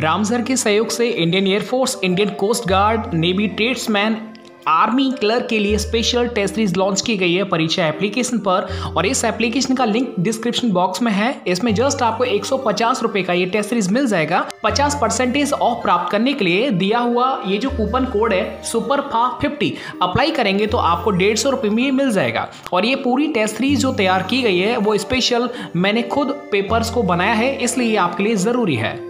Ramsar के सहयोग से Indian air force Indian coast guard navy tradesman army clerk के लिए स्पेशल टेस्ट सीरीज लॉन्च की गई है परीक्षा एप्लीकेशन पर और इस एप्लीकेशन का लिंक डिस्क्रिप्शन बॉक्स में है इसमें जस्ट आपको एक रुपए का ये टेस्ट सीरीज मिल जाएगा 50 परसेंटेज ऑफ प्राप्त करने के लिए दिया हुआ ये जो कूपन कोड है सुपर फा फिफ्टी अप्लाई करेंगे तो आपको डेढ़ सौ रुपये में मिल जाएगा और ये पूरी टेस्ट सीरीज जो तैयार की गई है वो स्पेशल मैंने खुद पेपर्स को बनाया है इसलिए आपके लिए ज़रूरी है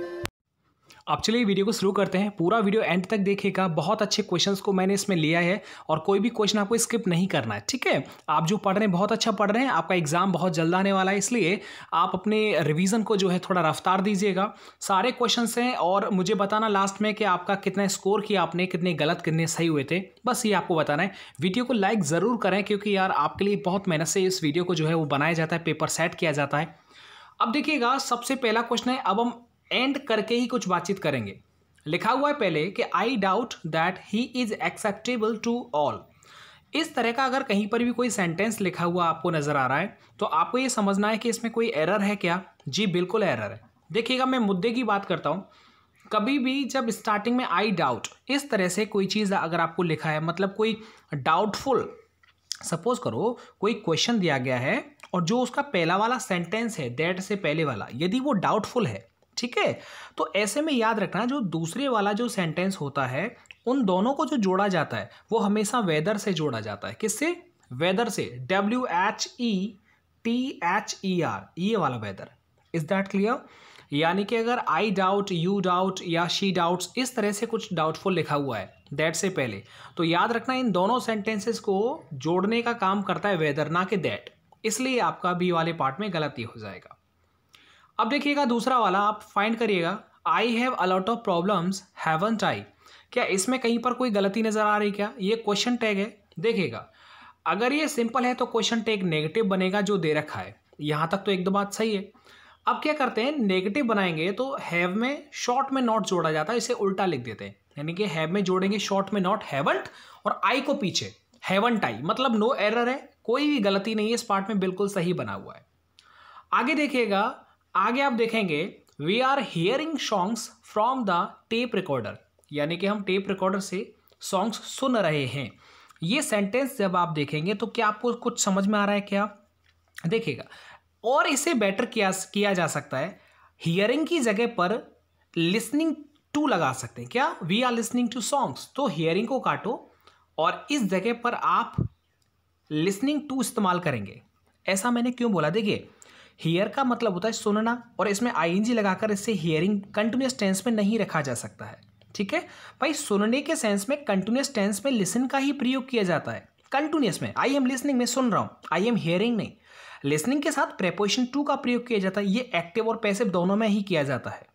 आप चलिए वीडियो को शुरू करते हैं पूरा वीडियो एंड तक देखिएगा बहुत अच्छे क्वेश्चंस को मैंने इसमें लिया है और कोई भी क्वेश्चन आपको स्किप नहीं करना है ठीक है आप जो पढ़ रहे हैं बहुत अच्छा पढ़ रहे हैं आपका एग्जाम बहुत जल्द आने वाला है इसलिए आप अपने रिविजन को जो है थोड़ा रफ्तार दीजिएगा सारे क्वेश्चन हैं और मुझे बताना लास्ट में कि आपका कितना स्कोर किया आपने कितने गलत कितने सही हुए थे बस ये आपको बताना है वीडियो को लाइक ज़रूर करें क्योंकि यार आपके लिए बहुत मेहनत से इस वीडियो को जो है वो बनाया जाता है पेपर सेट किया जाता है अब देखिएगा सबसे पहला क्वेश्चन है अब हम एंड करके ही कुछ बातचीत करेंगे लिखा हुआ है पहले कि I doubt that he is acceptable to all इस तरह का अगर कहीं पर भी कोई सेंटेंस लिखा हुआ आपको नज़र आ रहा है तो आपको ये समझना है कि इसमें कोई एरर है क्या जी बिल्कुल एरर है देखिएगा मैं मुद्दे की बात करता हूँ कभी भी जब स्टार्टिंग में आई डाउट इस तरह से कोई चीज़ अगर आपको लिखा है मतलब कोई डाउटफुल सपोज करो कोई क्वेश्चन दिया गया है और जो उसका पहला वाला सेंटेंस है दैट से पहले वाला यदि वो डाउटफुल है ठीक है तो ऐसे में याद रखना जो दूसरे वाला जो सेंटेंस होता है उन दोनों को जो जोड़ा जाता है वो हमेशा वेदर से जोड़ा जाता है किससे वेदर से W H E T H E R ये वाला वेदर इज दैट क्लियर यानी कि अगर आई डाउट यू डाउट या शी डाउट्स इस तरह से कुछ डाउटफुल लिखा हुआ है दैट से पहले तो याद रखना इन दोनों सेंटेंसेस को जोड़ने का काम करता है वेदर ना कि दैट इसलिए आपका बी वाले पार्ट में गलती हो जाएगा अब देखिएगा दूसरा वाला आप फाइंड करिएगा I have a lot of problems haven't I क्या इसमें कहीं पर कोई गलती नज़र आ रही क्या ये क्वेश्चन टैग है देखिएगा अगर ये सिंपल है तो क्वेश्चन टैग नेगेटिव बनेगा जो दे रखा है यहाँ तक तो एक दो बात सही है अब क्या करते हैं नेगेटिव बनाएंगे तो हैव में शॉर्ट में नॉट जोड़ा जाता है इसे उल्टा लिख देते हैं यानी कि हैव में जोड़ेंगे शॉर्ट में नॉट हैवंट और आई को पीछे हैवन टाई मतलब नो एरर है कोई भी गलती नहीं है इस पार्ट में बिल्कुल सही बना हुआ है आगे देखिएगा आगे आप देखेंगे we are hearing songs from the tape recorder यानी कि हम टेप रिकॉर्डर से सॉन्ग्स सुन रहे हैं ये सेंटेंस जब आप देखेंगे तो क्या आपको कुछ समझ में आ रहा है क्या देखिएगा और इसे बेटर किया किया जा सकता है हियरिंग की जगह पर लिसनिंग टू लगा सकते हैं क्या we are listening to songs तो हियरिंग को काटो और इस जगह पर आप लिसनिंग टू इस्तेमाल करेंगे ऐसा मैंने क्यों बोला देखिए हेयर का मतलब होता है सुनना और इसमें आईएनजी लगाकर इससे हियरिंग कंटिन्यूस टेंस में नहीं रखा जा सकता है ठीक है भाई सुनने के सेंस में कंटिन्यूस टेंस में लिसन का ही प्रयोग किया जाता है कंटिन्यूस में आई एम लिसनिंग में सुन रहा हूँ आई एम हेयरिंग नहीं लिसनिंग के साथ प्रेपोजिशन टू का प्रयोग किया जाता है ये एक्टिव और पैसिव दोनों में ही किया जाता है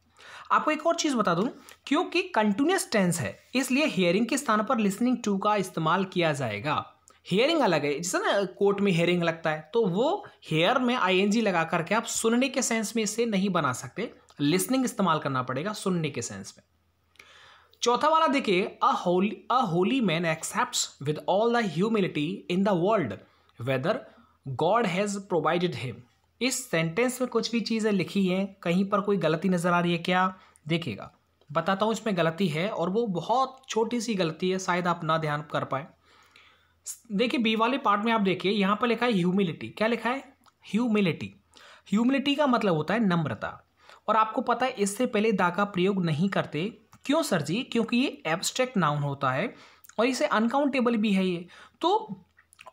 आपको एक और चीज़ बता दूँ क्योंकि कंटिन्यूस टेंस है इसलिए हियरिंग के स्थान पर लिसनिंग टू का इस्तेमाल किया जाएगा हेयरिंग अलग है जैसे ना कोर्ट में हेयरिंग लगता है तो वो हेयर में आईएनजी लगा करके आप सुनने के सेंस में इसे नहीं बना सकते लिसनिंग इस्तेमाल करना पड़ेगा सुनने के सेंस में चौथा वाला देखिए a holy a holy man accept with all the humility in the world whether God has provided him इस सेंटेंस में कुछ भी चीज़ें लिखी हैं कहीं पर कोई गलती नज़र आ रही है क्या देखिएगा बताता हूँ इसमें गलती है और वो बहुत छोटी सी गलती है शायद आप ना ध्यान कर पाए देखिए बी वाले पार्ट में आप देखिए यहाँ पर लिखा है ह्यूमिलिटी क्या लिखा है ह्यूमिलिटी ह्यूमिलिटी का मतलब होता है नम्रता और आपको पता है इससे पहले दा का प्रयोग नहीं करते क्यों सर जी क्योंकि ये एब्स्ट्रैक्ट नाउन होता है और इसे अनकाउंटेबल भी है ये तो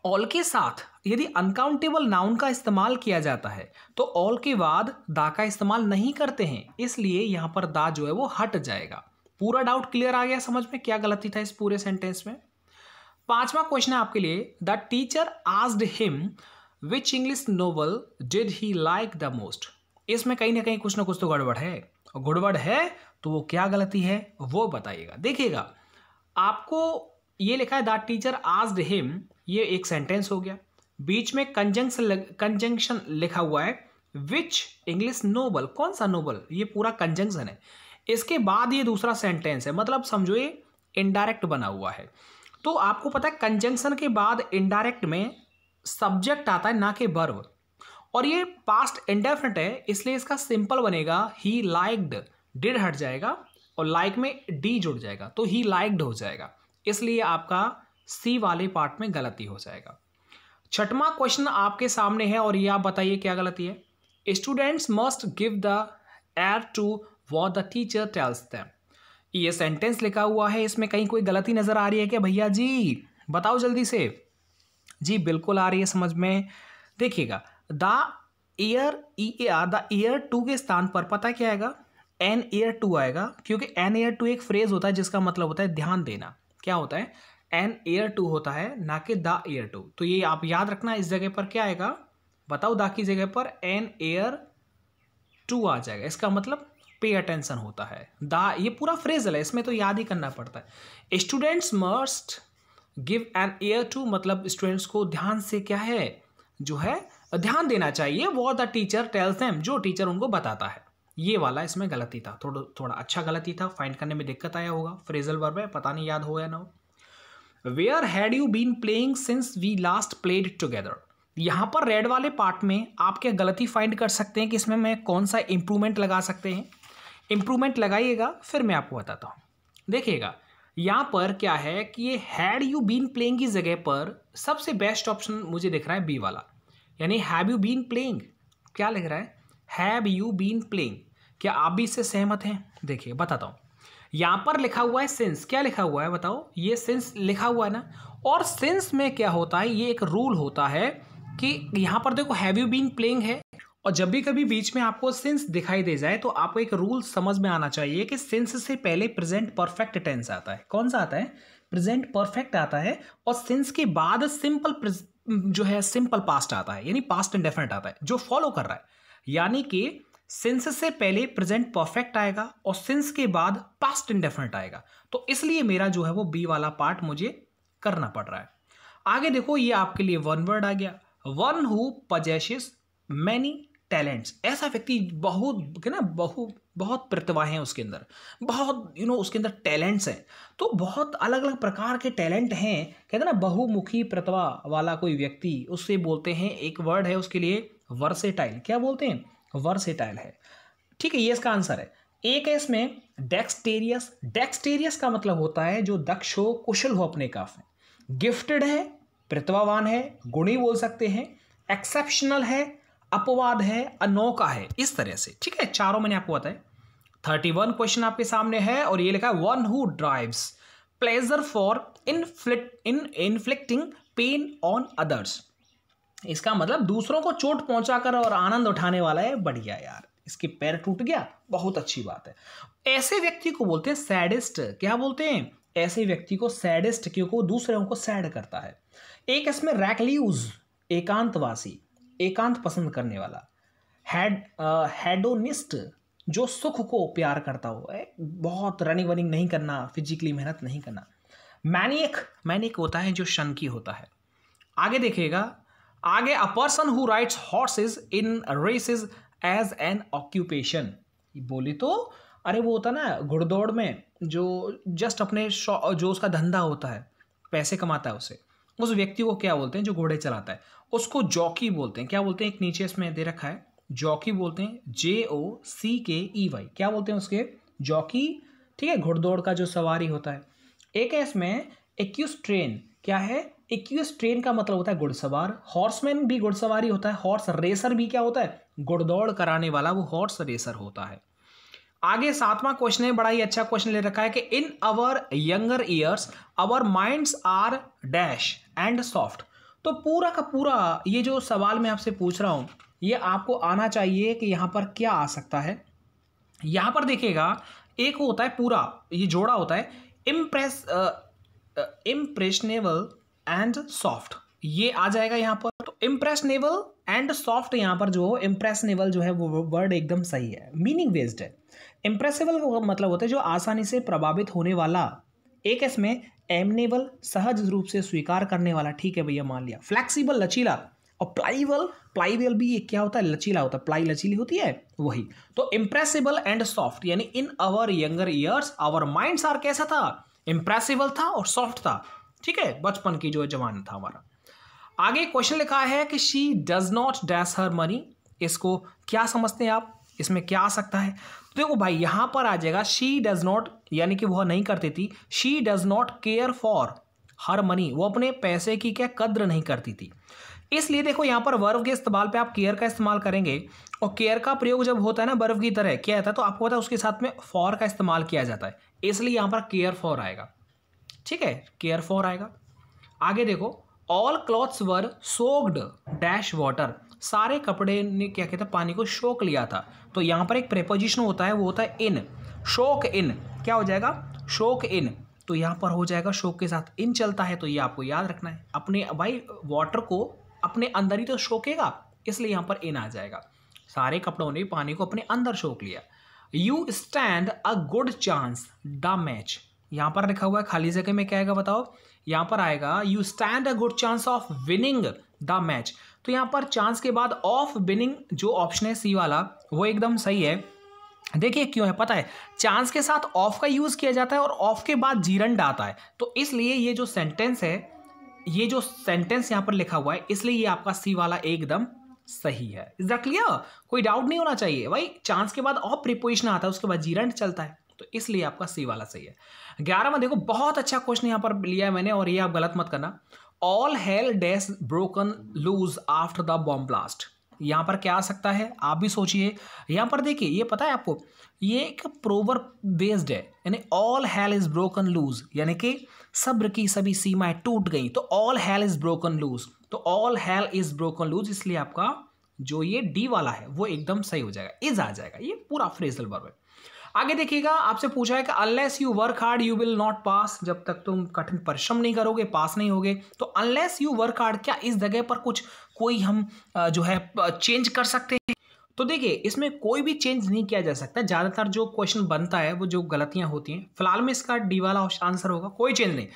ऑल के साथ यदि अनकाउंटेबल नाउन का इस्तेमाल किया जाता है तो ऑल के बाद दा का इस्तेमाल नहीं करते हैं इसलिए यहाँ पर दा जो है वो हट जाएगा पूरा डाउट क्लियर आ गया समझ में क्या गलती था इस पूरे सेंटेंस में पांचवा क्वेश्चन है आपके लिए the teacher asked him which English novel did he like the most इसमें कहीं ना कहीं कुछ ना कुछ तो गड़बड़ है और गड़बड़ है तो वो क्या गलती है वो बताइएगा देखिएगा आपको ये लिखा है द टीचर आस्ड हिम ये एक सेंटेंस हो गया बीच में कंजंक्शन कंजंक्शन लिखा हुआ है विच इंग्लिश नोबल कौन सा नोबल ये पूरा कंजंक्शन है इसके बाद ये दूसरा सेंटेंस है मतलब समझो ये इनडायरेक्ट बना हुआ है तो आपको पता है कंजंक्शन के बाद इनडायरेक्ट में सब्जेक्ट आता है ना कि बर्व और ये पास्ट इंडेफिनेट है इसलिए इसका सिंपल बनेगा ही लाइक्ड डिड हट जाएगा और लाइक like में डी जुड़ जाएगा तो ही लाइक्ड हो जाएगा इसलिए आपका सी वाले पार्ट में गलती हो जाएगा छठवा क्वेश्चन आपके सामने है और ये आप बताइए क्या गलती है students must give the ear to what the teacher tells them ये सेंटेंस लिखा हुआ है इसमें कहीं कोई गलती नज़र आ रही है क्या भैया जी बताओ जल्दी से जी बिल्कुल आ रही है समझ में देखिएगा the ear E A R the ear to के स्थान पर पता क्या आएगा एन ईयर टू आएगा क्योंकि एन ईयर टू एक फ्रेज होता है जिसका मतलब होता है ध्यान देना क्या होता है एन ईयर टू होता है ना कि द ईयर टू तो ये आप याद रखना इस जगह पर क्या आएगा बताओ दा की जगह पर एन ईयर टू आ जाएगा इसका मतलब पे अटेंशन होता है द ये पूरा फ्रेजल है इसमें तो याद ही करना पड़ता है students must give an ear to मतलब स्टूडेंट्स को ध्यान से क्या है जो है ध्यान देना चाहिए वो द टीचर टेल्स एम जो टीचर उनको बताता है ये वाला इसमें गलती था थोड़ा थोड़ा अच्छा गलती था फाइंड करने में दिक्कत आया होगा फ्रेजल वर्ब है पता नहीं याद हो या ना हो where had you been playing since we last played together यहाँ पर रेड वाले पार्ट में आप क्या गलती फाइंड कर सकते हैं कि इसमें मैं कौन सा इम्प्रूवमेंट लगा सकते हैं इम्प्रूवमेंट लगाइएगा फिर मैं आपको बताता हूँ देखिएगा यहाँ पर क्या है कि ये हैड यू बीन प्लेइंग की जगह पर सबसे बेस्ट ऑप्शन मुझे दिख रहा है बी वाला यानी हैव यू बीन प्लेइंग क्या लिख रहा है हैव यू बीन प्लेइंग क्या आप भी इससे सहमत हैं देखिए बताता हूँ यहाँ पर लिखा हुआ है सिंस क्या लिखा हुआ है बताओ ये सिंस लिखा हुआ है ना और सिंस में क्या होता है ये एक रूल होता है कि यहाँ पर देखो हैव यू बीन प्लेइंग है और जब भी कभी बीच में आपको सिंस दिखाई दे जाए तो आपको एक रूल समझ में आना चाहिए कि सिंस से पहले प्रेजेंट परफेक्ट टेंस आता है कौन सा आता है प्रेजेंट परफेक्ट आता है और सिंस के बाद सिंपल जो है सिंपल पास्ट आता है यानी पास्ट इंडेफिनेट आता है जो फॉलो कर रहा है यानी कि सिंस से पहले प्रेजेंट परफेक्ट आएगा और सिंस के बाद पास्ट इंडेफिनेट आएगा तो इसलिए मेरा जो है वो बी वाला पार्ट मुझे करना पड़ रहा है आगे देखो ये आपके लिए वन वर्ड आ गया one who possesses many talents ऐसा व्यक्ति बहुत क्या ना बहु बहुत प्रतिभा हैं उसके अंदर बहुत यू नो उसके अंदर टैलेंट्स हैं तो बहुत अलग अलग प्रकार के टैलेंट हैं कहते ना बहुमुखी प्रतिभा वाला कोई व्यक्ति उससे बोलते हैं एक वर्ड है उसके लिए वर्सेटाइल क्या बोलते हैं वर्सेटाइल है ठीक है ये इसका आंसर है एक है इसमें डेक्सटेरियस डेक्सटेरियस का मतलब होता है जो दक्ष हो कुशल हो अपने काफ गिफ्टेड है प्रतिभावान है गुणी बोल सकते हैं एक्सेप्शनल है अपवाद है अनोखा है इस तरह से ठीक है चारों मैंने आपको बताया थर्टी वन क्वेश्चन आपके सामने है और ये लिखा है one who drives pleasure for inflict in inflicting pain on others इसका मतलब दूसरों को चोट पहुंचाकर और आनंद उठाने वाला है बढ़िया यार इसके पैर टूट गया बहुत अच्छी बात है ऐसे व्यक्ति को बोलते हैं सैडिस्ट क्या बोलते हैं ऐसे व्यक्ति को सैडिस्ट क्योंकि वो दूसरों को सैड करता है एक इसमें रैकल्यूज एकांतवासी एकांत पसंद करने वाला हैड हैडोनिस्ट uh, जो सुख को प्यार करता हो बहुत रनिंग वनिंग नहीं करना फिजिकली मेहनत नहीं करना मैनिक मैनिक होता है जो शनकी होता है आगे देखिएगा आगे a person who rides horses in races as an occupation बोले तो अरे वो होता ना घुड़दौड़ में जो जस्ट अपने जो उसका धंधा होता है पैसे कमाता है उसे उस व्यक्ति को क्या बोलते हैं जो घोड़े चलाता है उसको जॉकी बोलते हैं क्या बोलते हैं एक नीचे इसमें दे रखा है जॉकी बोलते हैं जे ओ सी के ई वाई क्या बोलते हैं उसके जॉकी ठीक है घुड़दौड़ का जो सवारी होता है एक है इसमें एक्यूस ट्रेन क्या है एक्यूस ट्रेन का मतलब होता है घुड़सवार हॉर्समैन भी घुड़सवारी होता है हॉर्स रेसर भी क्या होता है घुड़दौड़ कराने वाला वो हॉर्स रेसर होता है आगे सातवां क्वेश्चन है बड़ा ही अच्छा क्वेश्चन ले रखा है कि in our younger years our minds are dash and soft तो पूरा का पूरा ये जो सवाल मैं आपसे पूछ रहा हूँ ये आपको आना चाहिए कि यहाँ पर क्या आ सकता है यहाँ पर देखिएगा एक होता है पूरा ये जोड़ा होता है इम्प्रेस इम्प्रेशनेबल एंड सॉफ्ट ये आ जाएगा यहाँ पर तो इम्प्रेशनेबल एंड सॉफ्ट यहाँ पर जो हो इम्प्रेशनेबल जो है वो वर्ड एकदम सही है मीनिंग बेस्ड है इम्प्रेसिबल का मतलब होता है जो आसानी से प्रभावित होने वाला एक इसमें एमनेबल सहज रूप से स्वीकार करने वाला ठीक है भैया मान लिया फ्लैक्सीबल लचीला और प्लाईवल प्लाईवल भी ये क्या होता है लचीला होता है प्लाई लचीली होती है वही तो इम्प्रेसिबल एंड सॉफ्ट यानी in our younger years our mind are कैसा था इम्प्रेसिबल था और सॉफ्ट था ठीक है बचपन की जो जवान था हमारा आगे क्वेश्चन लिखा है कि she does not dash her money इसको क्या समझते हैं आप इसमें क्या आ सकता है देखो भाई यहाँ पर आ जाएगा शी डज नॉट यानी कि वह नहीं करती थी she does not care for her money वो अपने पैसे की क्या कद्र नहीं करती थी इसलिए देखो यहाँ पर वर्व के इस्तेमाल पे आप केयर का इस्तेमाल करेंगे और केयर का प्रयोग जब होता है ना बर्फ की तरह क्या होता है तो आपको पता है उसके साथ में फॉर का इस्तेमाल किया जाता है इसलिए यहाँ पर केयर फॉर आएगा ठीक है केयर फॉर आएगा आगे देखो all clothes were soaked dash water सारे कपड़े ने क्या कहता पानी को शोक लिया था तो यहाँ पर एक प्रेपोजिशन होता है वो होता है इन शोक इन क्या हो जाएगा शोक इन तो यहाँ पर हो जाएगा शोक के साथ इन चलता है तो ये आपको याद रखना है अपने भाई वाटर को अपने अंदर ही तो शोकेगा इसलिए यहाँ पर इन आ जाएगा सारे कपड़ों ने पानी को अपने अंदर शोक लिया you stand a good chance the match यहाँ पर लिखा हुआ है खाली जगह में क्या आएगा बताओ यहां पर आएगा you stand a good chance of winning the match तो यहाँ पर चांस के बाद ऑफ विनिंग जो ऑप्शन है सी वाला वो एकदम सही है देखिए क्यों है पता है चांस के साथ ऑफ का यूज़ किया जाता है और ऑफ के बाद जीरंड आता है तो इसलिए ये जो सेंटेंस है ये जो सेंटेंस यहां पर लिखा हुआ है इसलिए ये आपका सी वाला एकदम सही है इज दैट क्लियर कोई डाउट नहीं होना चाहिए भाई चांस के बाद ऑफ प्रिपोजिशन आता है उसके बाद जीरंड चलता है तो इसलिए आपका सी वाला सही है ग्यारह में देखो बहुत अच्छा क्वेश्चन यहाँ पर लिया है मैंने और ये आप गलत मत करना all hell does broken loose after the bomb blast यहाँ पर क्या आ सकता है आप भी सोचिए यहाँ पर देखिए ये पता है आपको ये एक प्रोवर बेस्ड है यानी all hell is broken loose यानी कि सब्र की सभी सीमाएं टूट गई तो all hell is broken loose तो all hell is broken loose इसलिए आपका जो ये डी वाला है वो एकदम सही हो जाएगा इज आ जाएगा ये पूरा फ्रेजल वर्ब है आगे देखिएगा आपसे पूछा है कि unless you work hard you will not pass जब तक तुम कठिन परिश्रम नहीं करोगे पास नहीं होगे तो अनलेस यू वर्क हार्ड क्या इस जगह पर कुछ कोई हम जो है चेंज कर सकते हैं तो देखिए इसमें कोई भी चेंज नहीं किया जा सकता ज़्यादातर जो क्वेश्चन बनता है वो जो गलतियां होती हैं फिलहाल में इसका डी वाला आंसर होगा कोई चेंज नहीं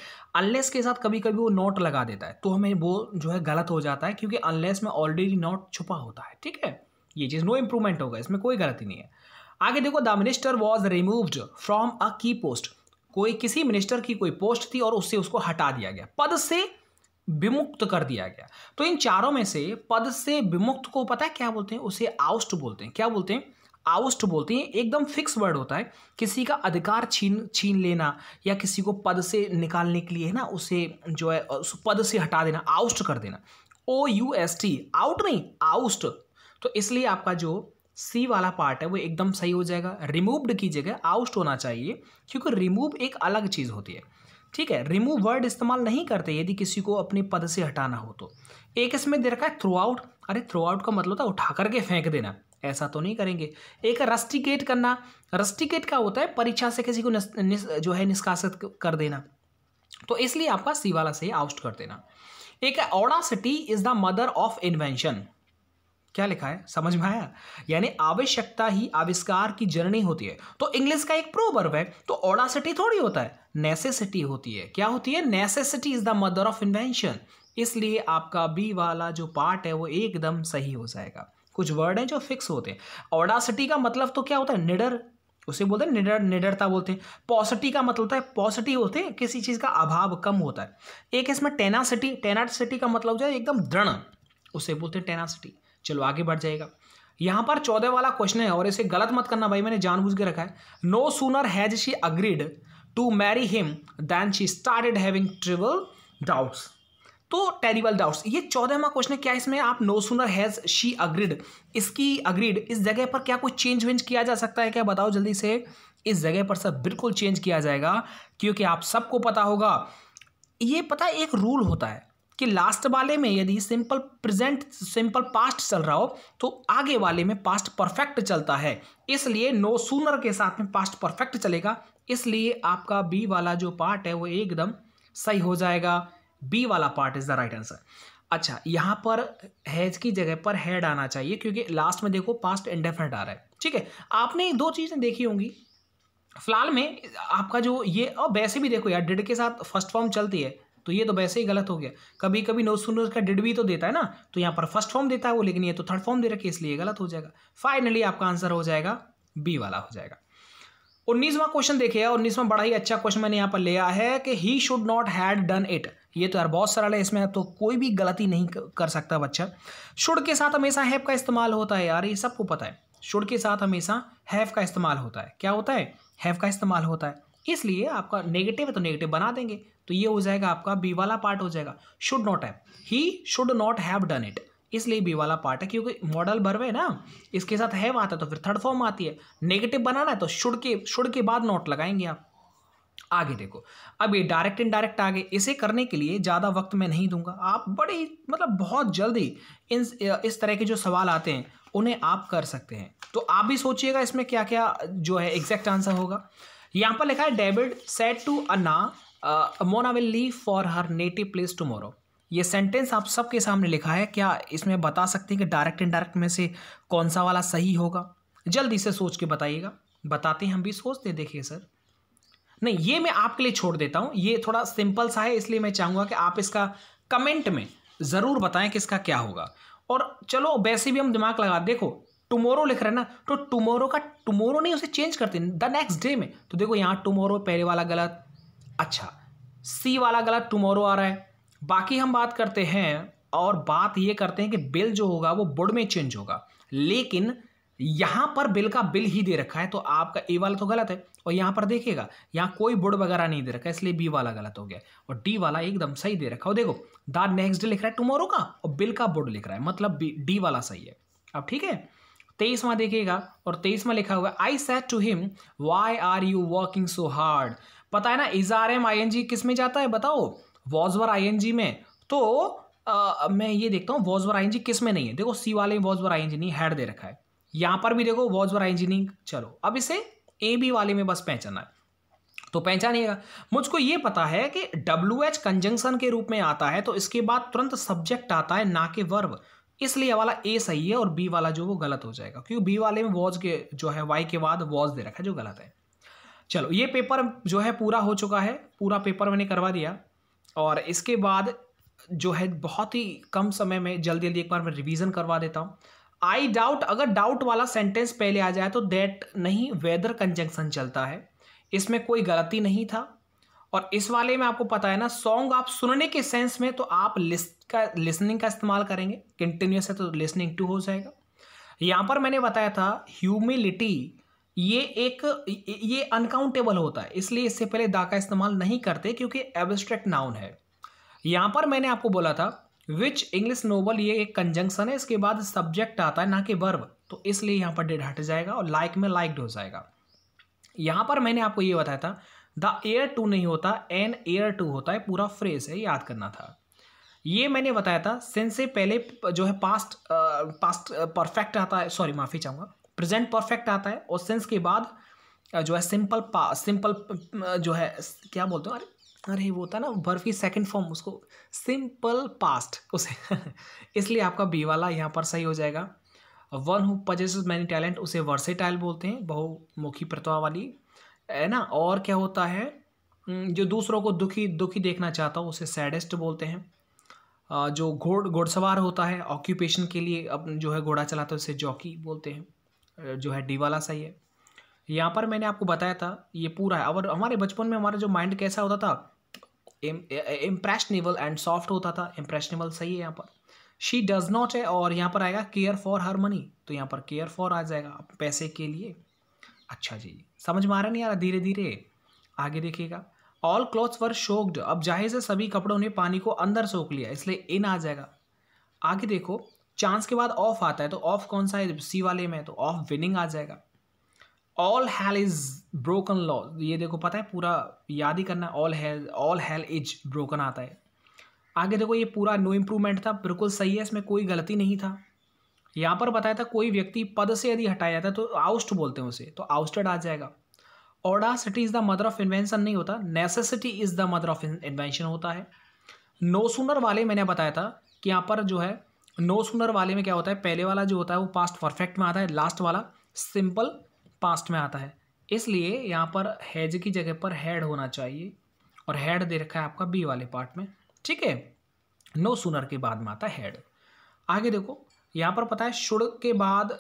अनलेस के साथ कभी कभी वो नोट लगा देता है तो हमें वो जो है गलत हो जाता है क्योंकि अनलेस में ऑलरेडी नोट छुपा होता है ठीक है ये चीज़ नो इम्प्रूवमेंट होगा इसमें कोई गलती नहीं है आगे देखो the minister was removed from a key post कोई किसी मिनिस्टर की कोई पोस्ट थी और उससे उसको हटा दिया गया पद से विमुक्त कर दिया गया तो इन चारों में से पद से विमुक्त को पता है क्या बोलते हैं उसे आउस्ट बोलते हैं क्या बोलते हैं आउस्ट बोलते हैं एकदम फिक्स वर्ड होता है किसी का अधिकार छीन छीन लेना या किसी को पद से निकालने के लिए है ना उसे जो है उस पद से हटा देना आउस्ट कर देना O U S T out नहीं आउस्ट तो इसलिए आपका जो सी वाला पार्ट है वो एकदम सही हो जाएगा रिमूव्ड की जगह आउस्ट होना चाहिए क्योंकि रिमूव एक अलग चीज़ होती है ठीक है रिमूव वर्ड इस्तेमाल नहीं करते यदि किसी को अपने पद से हटाना हो तो एक इसमें दे रखा है थ्रू आउट अरे थ्रू आउट का मतलब था उठा करके फेंक देना ऐसा तो नहीं करेंगे एक रस्टिकेट करना रस्टिकेट का होता है परीक्षा से किसी को निस, निस, जो है निष्कासित कर देना तो इसलिए आपका सी वाला से आउस्ट कर देना एक है audacity is the mother of invention क्या लिखा है समझ में आया यानी आवश्यकता ही आविष्कार की जननी होती है तो इंग्लिश का एक प्रोवर्ब है तो ओडासिटी थोड़ी होता है नेसेसिटी होती है क्या होती है necessity is the mother of invention इसलिए आपका बी वाला जो पार्ट है वो एकदम सही हो जाएगा कुछ वर्ड हैं जो फिक्स होते हैं ओडासिटी का मतलब तो क्या होता है निडर उसे बोलते हैं निडर निडरता बोलते हैं पॉसिटी का मतलब होता है पॉसिटी होते हैं किसी चीज़ का अभाव कम होता है एक इसमें टेनासिटी टेनासिटी का मतलब जो है एकदम दृढ़ उसे बोलते हैं टेनासिटी चलो आगे बढ़ जाएगा यहाँ पर चौदह वाला क्वेश्चन है और इसे गलत मत करना भाई मैंने जानबूझ के रखा है no sooner has she agreed to marry him than she started having trivial doubts तो टेरिबल डाउट्स ये चौदहवा क्वेश्चन क्या है इसमें आप no sooner has she agreed इसकी अग्रीड इस जगह पर क्या कोई चेंज वेंज किया जा सकता है क्या बताओ जल्दी से इस जगह पर सर बिल्कुल चेंज किया जाएगा क्योंकि आप सबको पता होगा ये पता एक रूल होता है कि लास्ट वाले में यदि सिंपल प्रेजेंट सिंपल पास्ट चल रहा हो तो आगे वाले में पास्ट परफेक्ट चलता है इसलिए नो सूनर के साथ में पास्ट परफेक्ट चलेगा इसलिए आपका बी वाला जो पार्ट है वो एकदम सही हो जाएगा बी वाला part is the right answer अच्छा यहाँ पर हैज की जगह पर हैड आना चाहिए क्योंकि लास्ट में देखो पास्ट इंडेफिनेट आ रहा है ठीक है आपने दो चीज़ें देखी होंगी फिलहाल में आपका जो ये और वैसे भी देखो यार डिड के साथ फर्स्ट फॉर्म चलती है तो ये तो वैसे ही गलत हो गया कभी कभी नो सुनर का डिड भी तो देता है ना तो यहाँ पर फर्स्ट फॉर्म देता है वो लेकिन ये तो थर्ड फॉर्म दे रखे इसलिए गलत हो जाएगा फाइनली आपका आंसर हो जाएगा बी वाला हो जाएगा उन्नीसवां क्वेश्चन देखिए उन्नीसवां बड़ा ही अच्छा क्वेश्चन मैंने यहाँ पर लिया है कि he should not had done it ये तो यार बहुत सरल है इसमें तो कोई भी गलती नहीं कर सकता बच्चा शुड के साथ हमेशा हैव का इस्तेमाल होता है यार ये सबको पता है शुड के साथ हमेशा हैव का इस्तेमाल होता है क्या होता है हैव का इस्तेमाल होता है इसलिए आपका नेगेटिव है तो नेगेटिव बना देंगे तो ये हो जाएगा आपका बी वाला पार्ट हो जाएगा should not have he should not have done it इसलिए बी वाला पार्ट है क्योंकि मॉडल भरवे ना इसके साथ हैव आता है तो फिर थर्ड फॉर्म आती है नेगेटिव बनाना है तो शुड के शुड के बाद नॉट लगाएंगे आप आगे देखो अब ये डायरेक्ट इनडायरेक्ट आगे इसे करने के लिए ज़्यादा वक्त मैं नहीं दूंगा आप बड़े मतलब बहुत जल्दी इन इस तरह के जो सवाल आते हैं उन्हें आप कर सकते हैं तो आप भी सोचिएगा इसमें क्या क्या जो है एग्जैक्ट आंसर होगा यहाँ पर लिखा है David said to Anna Mona will leave for her native place tomorrow ये सेंटेंस आप सबके सामने लिखा है क्या इसमें बता सकते हैं कि डायरेक्ट इनडायरेक्ट में से कौन सा वाला सही होगा जल्दी से सोच के बताइएगा बताते हैं हम भी सोचते देखिए सर नहीं ये मैं आपके लिए छोड़ देता हूँ ये थोड़ा सिंपल सा है इसलिए मैं चाहूँगा कि आप इसका कमेंट में ज़रूर बताएं कि इसका क्या होगा और चलो वैसे भी हम दिमाग लगा देखो टुमोरो लिख रहे हैं ना तो टुमोरो का टुमोरो नहीं उसे चेंज करते द नेक्स्ट डे में तो देखो यहाँ टुमोरो पहले वाला गलत अच्छा सी वाला गला टुमोरो आ रहा है बाकी हम बात करते हैं और बात ये करते हैं कि बिल जो होगा वो बुड में चेंज होगा लेकिन यहाँ पर बिल का बिल ही दे रखा है तो आपका ए वाला तो गलत है और यहाँ पर देखिएगा यहाँ कोई बुड वगैरह नहीं दे रखा इसलिए बी वाला गलत हो गया और डी वाला एकदम सही दे रखा हो देखो द नेक्स्ट डे लिख रहा है टुमोरो का और बिल का बुड लिख रहा है मतलब डी वाला सही है अब ठीक है तेईसवा देखिएगा और तेईसवा लिखा हुआ है I said to him why are you working so hard पता है ना is R M I N G किस में जाता है बताओ वॉजवर आई एन जी में तो आ, मैं ये देखता हूँ वॉजवर आई एन जी किस में नहीं है देखो सी वाले में वॉजवर आई एन जी नहीं हैड दे रखा है यहाँ पर भी देखो वॉजवर आई एन जी नहीं चलो अब इसे ए बी वाले में बस पहचाना है तो पहचानिएगा मुझको ये पता है कि डब्ल्यू एच कंजंक्शन के रूप में आता है तो इसके बाद तुरंत सब्जेक्ट आता है ना कि वर्व इसलिए वाला ए सही है और बी वाला जो वो गलत हो जाएगा क्योंकि बी वाले में वॉज के जो है वाई के बाद वॉज दे रखा है जो गलत है चलो ये पेपर जो है पूरा हो चुका है पूरा पेपर मैंने करवा दिया और इसके बाद जो है बहुत ही कम समय में जल्दी जल्दी एक बार मैं रिवीजन करवा देता हूँ आई डाउट अगर डाउट वाला सेंटेंस पहले आ जाए तो दैट नहीं वेदर कंजंक्शन चलता है इसमें कोई गलती नहीं था और इस वाले में आपको पता है ना सॉन्ग आप सुनने के सेंस में तो आप लिस्ट का लिसनिंग का इस्तेमाल करेंगे कंटिन्यूस है तो लिसनिंग टू हो जाएगा यहाँ पर मैंने बताया था ह्यूमिलिटी ये एक ये अनकाउंटेबल होता है इसलिए इससे पहले दा का इस्तेमाल नहीं करते क्योंकि एब्स्ट्रैक्ट नाउन है यहाँ पर मैंने आपको बोला था विच इंग्लिश नोबल ये एक कंजंक्शन है इसके बाद सब्जेक्ट आता है ना कि वर्ब तो इसलिए यहाँ पर डेड हट जाएगा और लाइक like में लाइक्ड हो जाएगा यहाँ पर मैंने आपको ये बताया था द एयर टू नहीं होता एन एयर टू होता है पूरा फ्रेज है याद करना था ये मैंने बताया था सेंस से पहले जो है पास्ट आ, पास्ट परफेक्ट आता है सॉरी माफ़ी चाहूँगा प्रेजेंट परफेक्ट आता है और सेंस के बाद जो है सिंपल पा सिंपल जो है क्या बोलते हैं अरे अरे वो होता है ना वर्ब की सेकेंड फॉर्म उसको सिंपल पास्ट उसे इसलिए आपका बी वाला यहाँ पर सही हो जाएगा one who possess many talent उसे वर्सेटाइल बोलते हैं बहुमुखी प्रतिभा वाली है ना और क्या होता है जो दूसरों को दुखी दुखी देखना चाहता हो उसे सैडेस्ट बोलते हैं जो घोड़ घोड़सवार होता है ऑक्यूपेशन के लिए अब जो है घोड़ा चलाता है उसे जॉकी बोलते हैं जो है डी वाला सही है यहाँ पर मैंने आपको बताया था ये पूरा है और हमारे बचपन में हमारा जो माइंड कैसा होता था इम्प्रेशनेबल एंड सॉफ्ट होता था इम्प्रेशनेबल सही है यहाँ पर शी डज नॉट है और यहाँ पर आएगा केयर फॉर हर मनी तो यहाँ पर केयर फॉर आ जाएगा पैसे के लिए अच्छा जी समझ में आ रहा नहीं रहा धीरे धीरे आगे देखिएगा ऑल क्लॉथ्स वर शोक्ड अब जाहिर से सभी कपड़ों ने पानी को अंदर सोख लिया इसलिए इन आ जाएगा आगे देखो चांस के बाद ऑफ आता है तो ऑफ कौन सा है सी वाले में तो ऑफ विनिंग आ जाएगा all hell is broken law ये देखो पता है पूरा याद ही करना all hell all hell is broken आता है आगे देखो ये पूरा नो इम्प्रूवमेंट था बिल्कुल सही है इसमें कोई गलती नहीं था यहाँ पर बताया था कोई व्यक्ति पद से यदि हटाया जाता है तो आउस्ट बोलते हैं उसे तो आउस्टेड आ जाएगा city is the mother of invention नहीं होता necessity is the mother of invention होता है नो no सूनर वाले मैंने बताया था कि यहाँ पर जो है नो सुनर वाले में क्या होता है पहले वाला जो होता है वो पास्ट परफेक्ट में आता है लास्ट वाला सिंपल पास्ट में आता है इसलिए यहाँ पर हैज की जगह पर हैड होना चाहिए और हैड दे रखा है आपका बी वाले पार्ट में ठीक है नो सुनर के बाद में आता है हैड आगे देखो यहाँ पर पता है शुड के बाद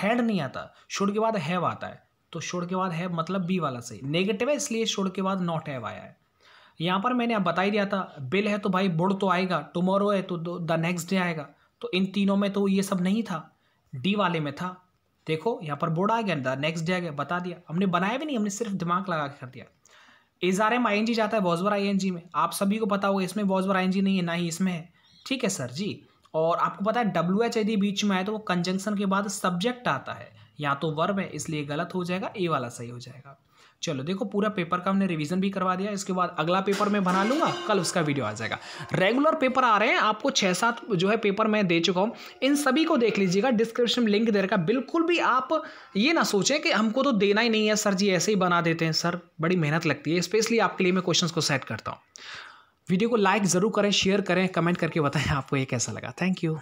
हैड नहीं आता शुड के बाद हैव आता है तो शुड के बाद हैव मतलब बी वाला सही नेगेटिव है इसलिए शुड के बाद नॉट हैव आया है यहाँ पर मैंने अब बता ही दिया था बिल है तो भाई बुढ़ तो आएगा टुमारो है तो द नेक्स्ट डे आएगा तो इन तीनों में तो ये सब नहीं था डी वाले में था देखो यहाँ पर बुढ़ आ गया द नेक्स्ट डे आ गया बता दिया हमने बनाया भी नहीं हमने सिर्फ दिमाग लगा के कर दिया as R M I N G जाता है वॉजवर आई एन जी में आप सभी को पता होगा इसमें वॉजवर आई एन जी नहीं है ना ही इसमें है ठीक है सर जी और आपको पता है डब्ल्यू एच यदि बीच में आए तो वो कंजंक्शन के बाद सब्जेक्ट आता है या तो वर्ब है इसलिए गलत हो जाएगा ए वाला सही हो जाएगा चलो देखो पूरा पेपर का हमने रिवीजन भी करवा दिया इसके बाद अगला पेपर मैं बना लूँगा कल उसका वीडियो आ जाएगा रेगुलर पेपर आ रहे हैं आपको छः सात जो है पेपर मैं दे चुका हूँ इन सभी को देख लीजिएगा डिस्क्रिप्शन लिंक दे रखा बिल्कुल भी आप ये ना सोचें कि हमको तो देना ही नहीं है सर जी ऐसे ही बना देते हैं सर बड़ी मेहनत लगती है स्पेशली आपके लिए मैं क्वेश्चन को सेट करता हूँ वीडियो को लाइक ज़रूर करें शेयर करें कमेंट करके बताएं आपको ये कैसा लगा थैंक यू